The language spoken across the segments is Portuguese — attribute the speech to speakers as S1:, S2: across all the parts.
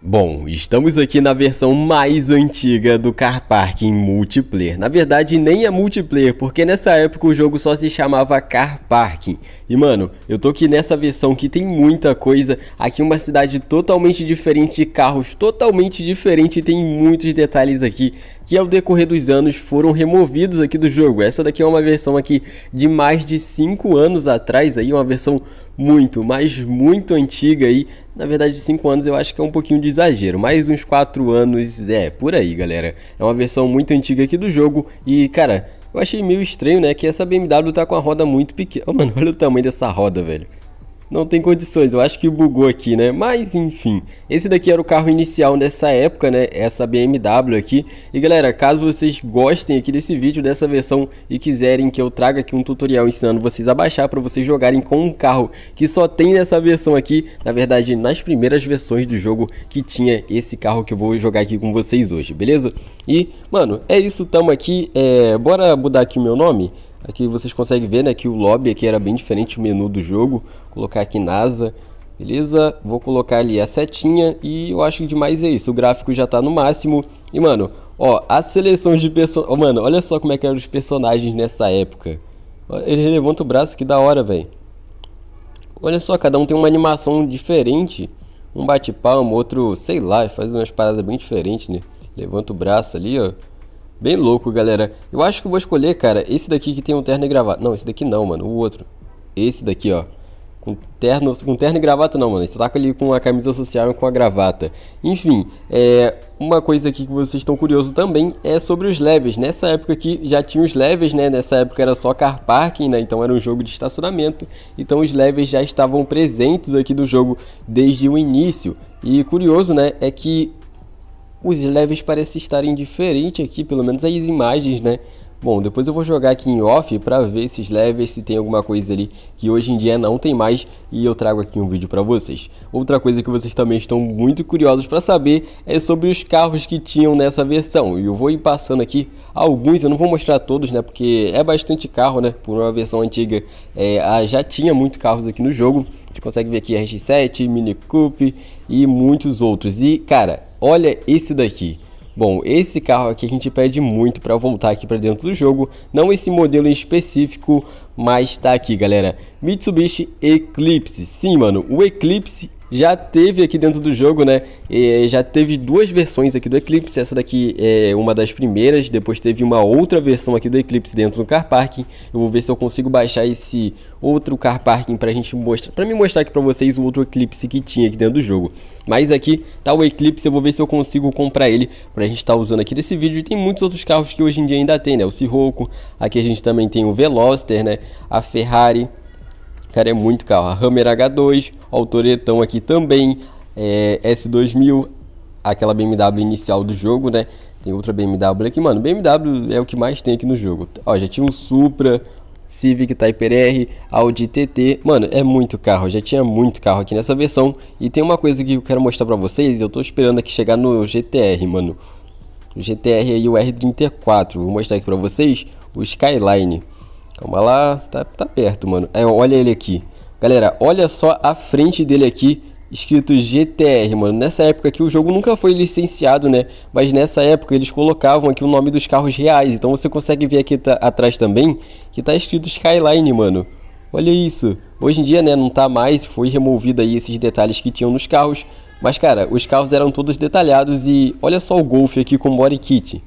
S1: Bom, estamos aqui na versão mais antiga do Car Park multiplayer. Na verdade, nem é multiplayer, porque nessa época o jogo só se chamava Car Park. E mano, eu tô aqui nessa versão que tem muita coisa. Aqui uma cidade totalmente diferente, carros totalmente diferente, tem muitos detalhes aqui que ao decorrer dos anos foram removidos aqui do jogo. Essa daqui é uma versão aqui de mais de 5 anos atrás aí, uma versão muito, mas muito antiga aí. Na verdade, 5 anos eu acho que é um pouquinho de exagero, Mais uns 4 anos é por aí, galera. É uma versão muito antiga aqui do jogo e, cara, eu achei meio estranho, né, que essa BMW tá com a roda muito pequena. Oh, mano, olha o tamanho dessa roda, velho não tem condições, eu acho que bugou aqui, né? Mas enfim, esse daqui era o carro inicial nessa época, né? Essa BMW aqui. E galera, caso vocês gostem aqui desse vídeo, dessa versão e quiserem que eu traga aqui um tutorial ensinando vocês a baixar para vocês jogarem com um carro que só tem nessa versão aqui, na verdade, nas primeiras versões do jogo que tinha esse carro que eu vou jogar aqui com vocês hoje, beleza? E, mano, é isso, tamo aqui, é... bora mudar aqui o meu nome? Aqui vocês conseguem ver né, que o lobby aqui era bem diferente o menu do jogo. Vou colocar aqui NASA, beleza? Vou colocar ali a setinha e eu acho que demais é isso. O gráfico já tá no máximo. E, mano, ó, a seleção de personagens... Oh, mano, olha só como é que eram os personagens nessa época. Ele levanta o braço, que da hora, velho. Olha só, cada um tem uma animação diferente. Um bate palma, outro, sei lá, faz umas paradas bem diferentes, né? Levanta o braço ali, ó. Bem louco, galera. Eu acho que vou escolher, cara, esse daqui que tem um terno e gravata. Não, esse daqui não, mano. O outro. Esse daqui, ó. Com terno, com terno e gravata não, mano. Você tá ali com a camisa social e com a gravata. Enfim, é, uma coisa aqui que vocês estão curiosos também é sobre os levels. Nessa época aqui já tinha os levels, né? Nessa época era só car parking, né? Então era um jogo de estacionamento. Então os levels já estavam presentes aqui do jogo desde o início. E curioso, né? É que os leves parecem estarem diferentes aqui, pelo menos as imagens, né? Bom, depois eu vou jogar aqui em off para ver esses levels, se tem alguma coisa ali que hoje em dia não tem mais e eu trago aqui um vídeo para vocês. Outra coisa que vocês também estão muito curiosos para saber é sobre os carros que tinham nessa versão. E eu vou ir passando aqui alguns, eu não vou mostrar todos, né, porque é bastante carro, né, por uma versão antiga é, já tinha muitos carros aqui no jogo. A gente consegue ver aqui RX-7, Mini Coupe e muitos outros. E, cara, olha esse daqui. Bom, esse carro aqui a gente pede muito para voltar aqui para dentro do jogo, não esse modelo em específico, mas tá aqui, galera. Mitsubishi Eclipse. Sim, mano, o Eclipse já teve aqui dentro do jogo, né? É, já teve duas versões aqui do Eclipse. Essa daqui é uma das primeiras. Depois teve uma outra versão aqui do Eclipse dentro do car parking. Eu vou ver se eu consigo baixar esse outro car parking para gente mostrar, para me mostrar aqui para vocês o outro Eclipse que tinha aqui dentro do jogo. Mas aqui tá o Eclipse, eu vou ver se eu consigo comprar ele para a gente estar tá usando aqui nesse vídeo. E tem muitos outros carros que hoje em dia ainda tem, né? O Sirocco, aqui a gente também tem o Veloster, né? A Ferrari Cara, é muito carro. A Hammer H2, Autoretão aqui também, é, S2000, aquela BMW inicial do jogo, né? Tem outra BMW aqui, mano. BMW é o que mais tem aqui no jogo. Ó, já tinha um Supra, Civic Type R, Audi TT. Mano, é muito carro, já tinha muito carro aqui nessa versão. E tem uma coisa que eu quero mostrar pra vocês, eu tô esperando aqui chegar no GTR, mano. GTR e o R34. Vou mostrar aqui pra vocês o Skyline. Calma lá, tá, tá perto, mano. É, olha ele aqui. Galera, olha só a frente dele aqui, escrito GTR, mano. Nessa época aqui o jogo nunca foi licenciado, né? Mas nessa época eles colocavam aqui o nome dos carros reais. Então você consegue ver aqui tá, atrás também que tá escrito Skyline, mano. Olha isso. Hoje em dia, né, não tá mais, foi removido aí esses detalhes que tinham nos carros. Mas, cara, os carros eram todos detalhados e olha só o Golf aqui com body kit.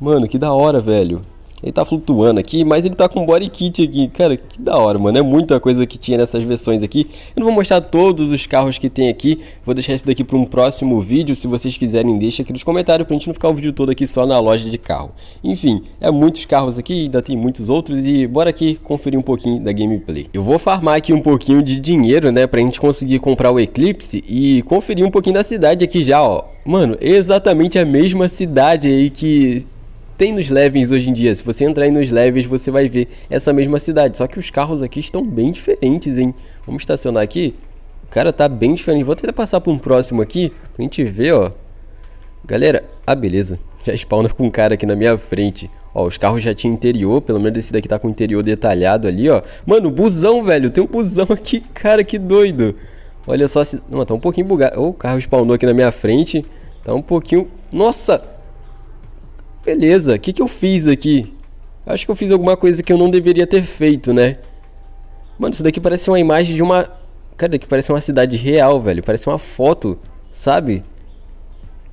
S1: Mano, que da hora, velho. Ele tá flutuando aqui, mas ele tá com body kit aqui. Cara, que da hora, mano. É muita coisa que tinha nessas versões aqui. Eu não vou mostrar todos os carros que tem aqui. Vou deixar isso daqui para um próximo vídeo. Se vocês quiserem, deixa aqui nos comentários pra gente não ficar o vídeo todo aqui só na loja de carro. Enfim, é muitos carros aqui, ainda tem muitos outros. E bora aqui conferir um pouquinho da gameplay. Eu vou farmar aqui um pouquinho de dinheiro, né? Pra gente conseguir comprar o Eclipse e conferir um pouquinho da cidade aqui já, ó. Mano, é exatamente a mesma cidade aí que tem nos levels hoje em dia. Se você entrar aí nos levels, você vai ver essa mesma cidade. Só que os carros aqui estão bem diferentes, hein? Vamos estacionar aqui. O cara tá bem diferente. Vou tentar passar para um próximo aqui pra gente ver, ó. Galera, ah, beleza. Já spawna com um cara aqui na minha frente. Ó, os carros já tinham interior, pelo menos esse daqui tá com interior detalhado ali, ó. Mano, busão, velho. Tem um busão aqui, cara, que doido. Olha só, se... Não, tá um pouquinho bugado. Oh, o carro spawnou aqui na minha frente. Tá um pouquinho... Nossa! Beleza, o que, que eu fiz aqui? Acho que eu fiz alguma coisa que eu não deveria ter feito, né? Mano, isso daqui parece uma imagem de uma... Cara, daqui parece uma cidade real, velho. Parece uma foto, sabe?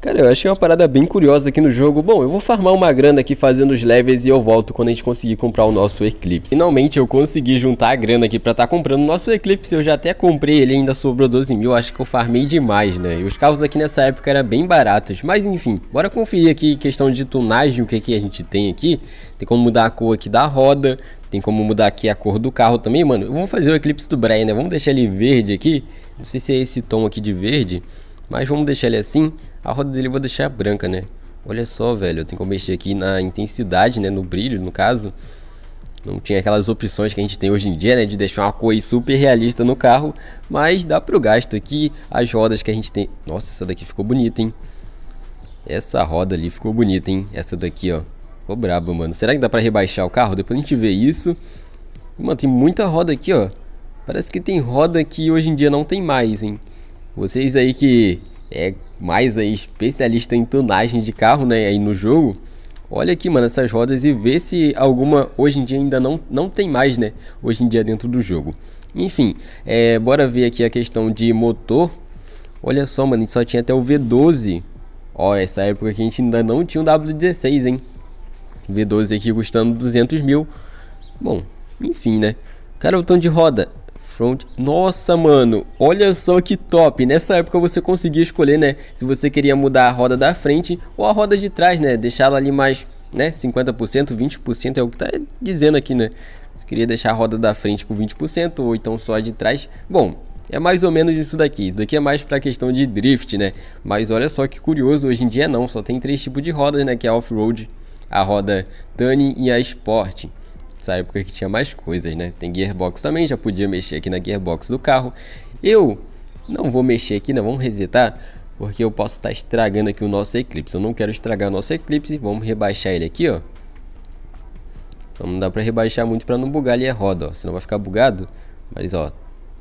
S1: Cara, eu achei uma parada bem curiosa aqui no jogo. Bom, eu vou farmar uma grana aqui fazendo os levels e eu volto quando a gente conseguir comprar o nosso Eclipse. Finalmente eu consegui juntar a grana aqui pra estar tá comprando o nosso Eclipse. Eu já até comprei ele, ainda sobrou 12 mil. Acho que eu farmei demais, né? E os carros aqui nessa época eram bem baratos. Mas enfim, bora conferir aqui questão de tunagem, o que, que a gente tem aqui. Tem como mudar a cor aqui da roda. Tem como mudar aqui a cor do carro também, mano. Vamos fazer o Eclipse do Brian, né? Vamos deixar ele verde aqui. Não sei se é esse tom aqui de verde. Mas vamos deixar ele assim. A roda dele eu vou deixar branca, né? Olha só, velho, eu tenho que mexer aqui na intensidade, né? No brilho, no caso. Não tinha aquelas opções que a gente tem hoje em dia, né? De deixar uma cor super realista no carro. Mas dá pro gasto aqui. As rodas que a gente tem... Nossa, essa daqui ficou bonita, hein? Essa roda ali ficou bonita, hein? Essa daqui, ó. Ficou braba, mano. Será que dá pra rebaixar o carro? Depois a gente vê isso. Mano, tem muita roda aqui, ó. Parece que tem roda que hoje em dia não tem mais, hein? Vocês aí que é mais aí especialista em tunagem de carro, né, aí no jogo, olha aqui, mano, essas rodas e vê se alguma hoje em dia ainda não, não tem mais, né, hoje em dia dentro do jogo. Enfim, é, bora ver aqui a questão de motor. Olha só, mano, a gente só tinha até o V12. Ó, essa época que a gente ainda não tinha o W16, hein. V12 aqui custando 200 mil. Bom, enfim, né. Cara, o tanto de roda. Front. Nossa, mano, olha só que top. Nessa época você conseguia escolher, né, se você queria mudar a roda da frente ou a roda de trás, né, deixá-la ali mais, né, 50%, 20% é o que tá dizendo aqui, né. Você queria deixar a roda da frente com 20% ou então só a de trás. Bom, é mais ou menos isso daqui. Isso daqui é mais para questão de drift, né? Mas olha só que curioso, hoje em dia não, só tem três tipos de rodas, né, que é off-road, a roda Tunny e a Sport essa época que tinha mais coisas, né? Tem gearbox também, já podia mexer aqui na gearbox do carro. Eu não vou mexer aqui, não, vamos resetar, porque eu posso estar estragando aqui o nosso Eclipse. Eu não quero estragar o nosso Eclipse, vamos rebaixar ele aqui, ó. Então não dá pra rebaixar muito pra não bugar ali a roda, ó. Senão vai ficar bugado, mas ó,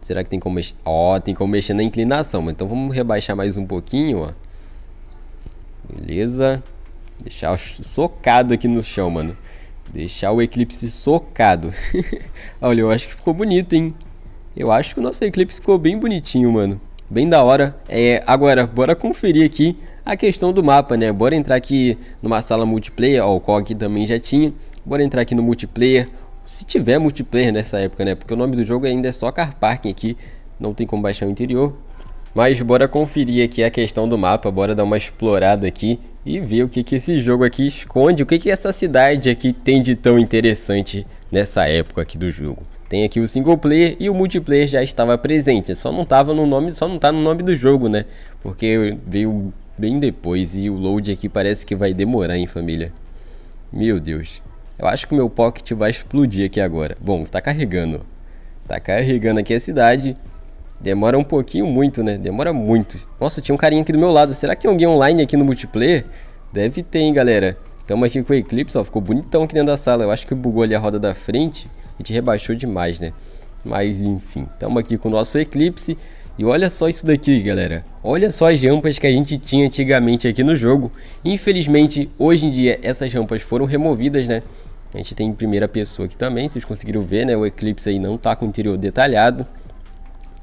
S1: será que tem como mexer? Ó, tem como mexer na inclinação, então vamos rebaixar mais um pouquinho, ó. Beleza. Deixar socado aqui no chão, mano. Deixar o eclipse socado. Olha, eu acho que ficou bonito, hein? Eu acho que o nosso eclipse ficou bem bonitinho, mano. Bem da hora. É, agora, bora conferir aqui a questão do mapa, né? Bora entrar aqui numa sala multiplayer, ó, o qual aqui também já tinha. Bora entrar aqui no multiplayer. Se tiver multiplayer nessa época, né? Porque o nome do jogo ainda é só Car Parking aqui. Não tem como baixar o interior. Mas bora conferir aqui a questão do mapa, bora dar uma explorada aqui e ver o que, que esse jogo aqui esconde, o que, que essa cidade aqui tem de tão interessante nessa época aqui do jogo. Tem aqui o single player e o multiplayer já estava presente, só não tava no nome, só não tá no nome do jogo, né? Porque veio bem depois e o load aqui parece que vai demorar, hein, família. Meu Deus. Eu acho que o meu pocket vai explodir aqui agora. Bom, tá carregando. Tá carregando aqui a cidade. Demora um pouquinho muito, né? Demora muito. Nossa, tinha um carinha aqui do meu lado. Será que tem alguém online aqui no multiplayer? Deve ter, hein, galera. Tamo aqui com o Eclipse, ó. Ficou bonitão aqui dentro da sala. Eu acho que bugou ali a roda da frente. A gente rebaixou demais, né? Mas, enfim. Tamo aqui com o nosso Eclipse. E olha só isso daqui, galera. Olha só as rampas que a gente tinha antigamente aqui no jogo. Infelizmente, hoje em dia, essas rampas foram removidas, né? A gente tem em primeira pessoa aqui também, vocês conseguiram ver, né? O Eclipse aí não tá com o interior detalhado.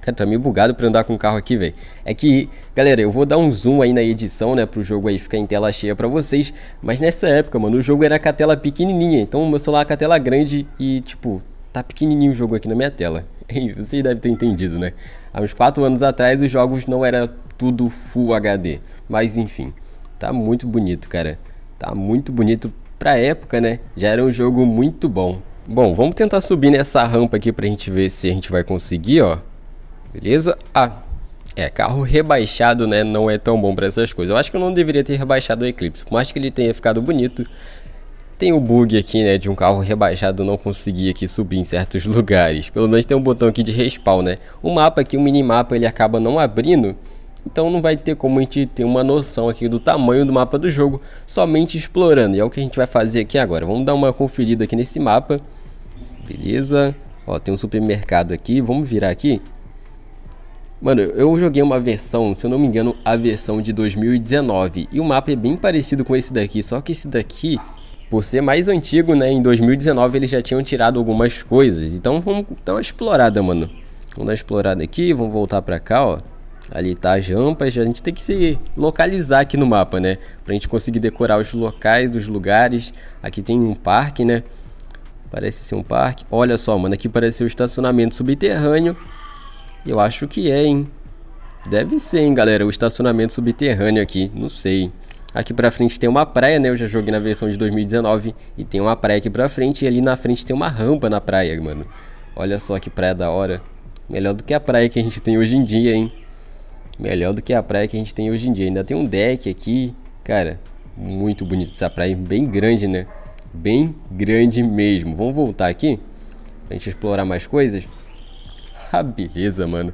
S1: Cara, tá, tá meio bugado pra andar com o carro aqui, velho. É que, galera, eu vou dar um zoom aí na edição, né, pro jogo aí ficar em tela cheia pra vocês. Mas nessa época, mano, o jogo era com a tela pequenininha. Então o meu celular com a tela grande e, tipo, tá pequenininho o jogo aqui na minha tela. Vocês devem ter entendido, né? Há uns 4 anos atrás os jogos não era tudo Full HD. Mas enfim, tá muito bonito, cara. Tá muito bonito pra época, né? Já era um jogo muito bom. Bom, vamos tentar subir nessa rampa aqui pra gente ver se a gente vai conseguir, ó beleza? Ah, é, carro rebaixado, né, não é tão bom para essas coisas. Eu acho que eu não deveria ter rebaixado o Eclipse, por mais que ele tenha ficado bonito. Tem o um bug aqui, né, de um carro rebaixado não conseguir aqui subir em certos lugares. Pelo menos tem um botão aqui de respawn, né. O mapa aqui, o minimapa, ele acaba não abrindo. Então não vai ter como a gente ter uma noção aqui do tamanho do mapa do jogo, somente explorando. E é o que a gente vai fazer aqui agora. Vamos dar uma conferida aqui nesse mapa. Beleza. Ó, tem um supermercado aqui. Vamos virar aqui. Mano, eu joguei uma versão, se eu não me engano, a versão de 2019. E o mapa é bem parecido com esse daqui, só que esse daqui, por ser mais antigo, né, em 2019 eles já tinham tirado algumas coisas. Então vamos dar uma explorada, mano. Vamos dar uma explorada aqui, vamos voltar pra cá, ó. Ali tá as rampas, a gente tem que se localizar aqui no mapa, né? Pra gente conseguir decorar os locais, dos lugares. Aqui tem um parque, né? Parece ser um parque. Olha só, mano, aqui parece ser um estacionamento subterrâneo eu acho que é, hein? Deve ser, hein, galera, o estacionamento subterrâneo aqui, não sei. Aqui pra frente tem uma praia, né, eu já joguei na versão de 2019 e tem uma praia aqui pra frente e ali na frente tem uma rampa na praia, mano. Olha só que praia da hora. Melhor do que a praia que a gente tem hoje em dia, hein? Melhor do que a praia que a gente tem hoje em dia. Ainda tem um deck aqui. Cara, muito bonito essa praia. Bem grande, né? Bem grande mesmo. Vamos voltar aqui? Pra gente explorar mais coisas ah, beleza, mano.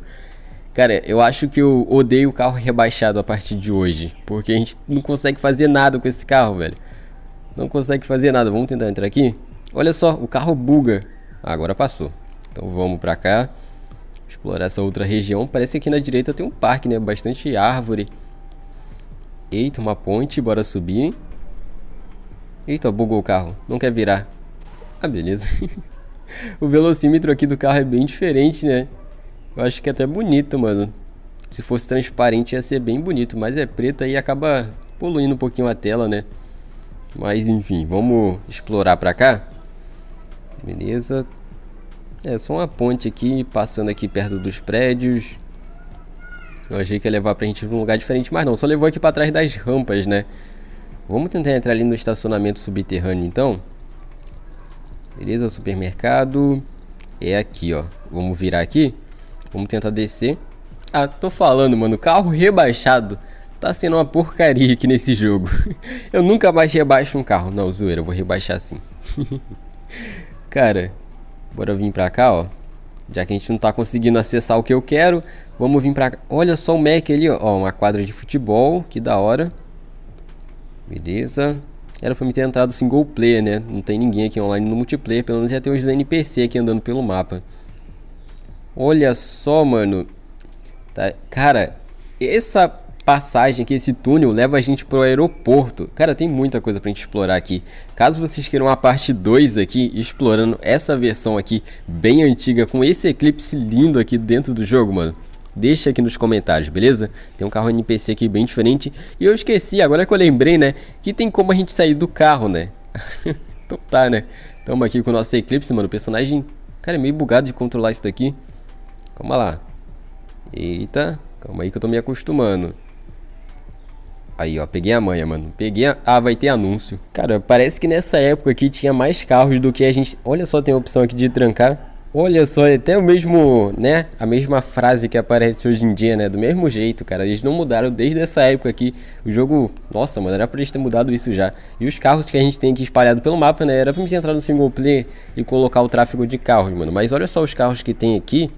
S1: Cara, eu acho que eu odeio o carro rebaixado a partir de hoje. Porque a gente não consegue fazer nada com esse carro, velho. Não consegue fazer nada. Vamos tentar entrar aqui? Olha só, o carro buga. agora passou. Então vamos pra cá. Explorar essa outra região. Parece que aqui na direita tem um parque, né? Bastante árvore. Eita, uma ponte. Bora subir. Eita, bugou o carro. Não quer virar. Ah, beleza. o velocímetro aqui do carro é bem diferente, né? Eu acho que é até bonito, mano. Se fosse transparente ia ser bem bonito, mas é preta e acaba poluindo um pouquinho a tela, né? Mas enfim, vamos explorar pra cá. Beleza. É só uma ponte aqui, passando aqui perto dos prédios. Eu achei que ia levar pra gente pra um lugar diferente, mas não. Só levou aqui pra trás das rampas, né? Vamos tentar entrar ali no estacionamento subterrâneo, então. Beleza, supermercado é aqui, ó. Vamos virar aqui. Vamos tentar descer. Ah, tô falando, mano. Carro rebaixado tá sendo uma porcaria aqui nesse jogo. Eu nunca mais rebaixo um carro. Não, zoeira, eu vou rebaixar sim. Cara, bora vir pra cá, ó. Já que a gente não tá conseguindo acessar o que eu quero, vamos vir pra cá. Olha só o Mac ali, ó. uma quadra de futebol, que da hora. Beleza. Era pra me ter entrado single assim, player, né? Não tem ninguém aqui online no multiplayer. Pelo menos já tem uns NPC aqui andando pelo mapa. Olha só, mano. Tá, cara, essa passagem aqui, esse túnel, leva a gente pro aeroporto. Cara, tem muita coisa pra gente explorar aqui. Caso vocês queiram a parte 2 aqui, explorando essa versão aqui bem antiga, com esse eclipse lindo aqui dentro do jogo, mano. Deixa aqui nos comentários, beleza? Tem um carro NPC aqui bem diferente. E eu esqueci, agora que eu lembrei, né? Que tem como a gente sair do carro, né? então tá, né? Tamo aqui com o nosso Eclipse, mano. O personagem, cara, é meio bugado de controlar isso daqui. Calma lá. Eita, calma aí que eu tô me acostumando. Aí, ó, peguei a manha, mano. Peguei a... Ah, vai ter anúncio. Cara, parece que nessa época aqui tinha mais carros do que a gente... Olha só, tem a opção aqui de trancar. Olha só, é até o mesmo, né? A mesma frase que aparece hoje em dia, né? Do mesmo jeito, cara. Eles não mudaram desde essa época aqui. O jogo, nossa, mano, era pra eles ter mudado isso já. E os carros que a gente tem aqui espalhado pelo mapa, né? Era pra gente entrar no single player e colocar o tráfego de carros, mano. Mas olha só os carros que tem aqui.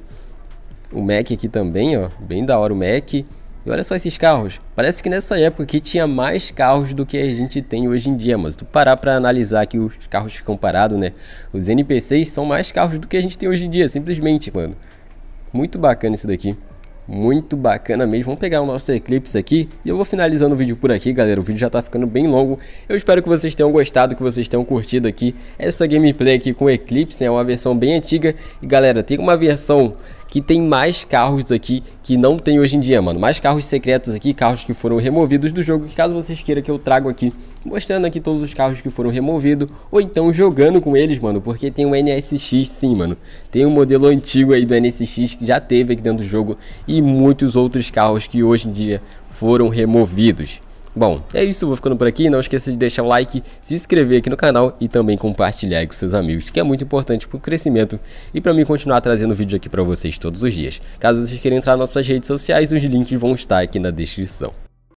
S1: O Mac aqui também, ó. Bem da hora o Mac. E olha só esses carros. Parece que nessa época aqui tinha mais carros do que a gente tem hoje em dia, mas tu parar para analisar que os carros ficam parados, né? Os NPCs são mais carros do que a gente tem hoje em dia, simplesmente, mano. Muito bacana isso daqui. Muito bacana mesmo. Vamos pegar o nosso Eclipse aqui. E eu vou finalizando o vídeo por aqui, galera. O vídeo já tá ficando bem longo. Eu espero que vocês tenham gostado, que vocês tenham curtido aqui essa gameplay aqui com o Eclipse, né? É uma versão bem antiga. E, galera, tem uma versão que tem mais carros aqui que não tem hoje em dia, mano. Mais carros secretos aqui, carros que foram removidos do jogo, que caso vocês queiram que eu trago aqui, mostrando aqui todos os carros que foram removidos, ou então jogando com eles, mano, porque tem um NSX sim, mano. Tem um modelo antigo aí do NSX que já teve aqui dentro do jogo e muitos outros carros que hoje em dia foram removidos. Bom, é isso, vou ficando por aqui. Não esqueça de deixar o like, se inscrever aqui no canal e também compartilhar com seus amigos, que é muito importante para o crescimento e para mim continuar trazendo vídeo aqui para vocês todos os dias. Caso vocês queiram entrar nas nossas redes sociais, os links vão estar aqui na descrição.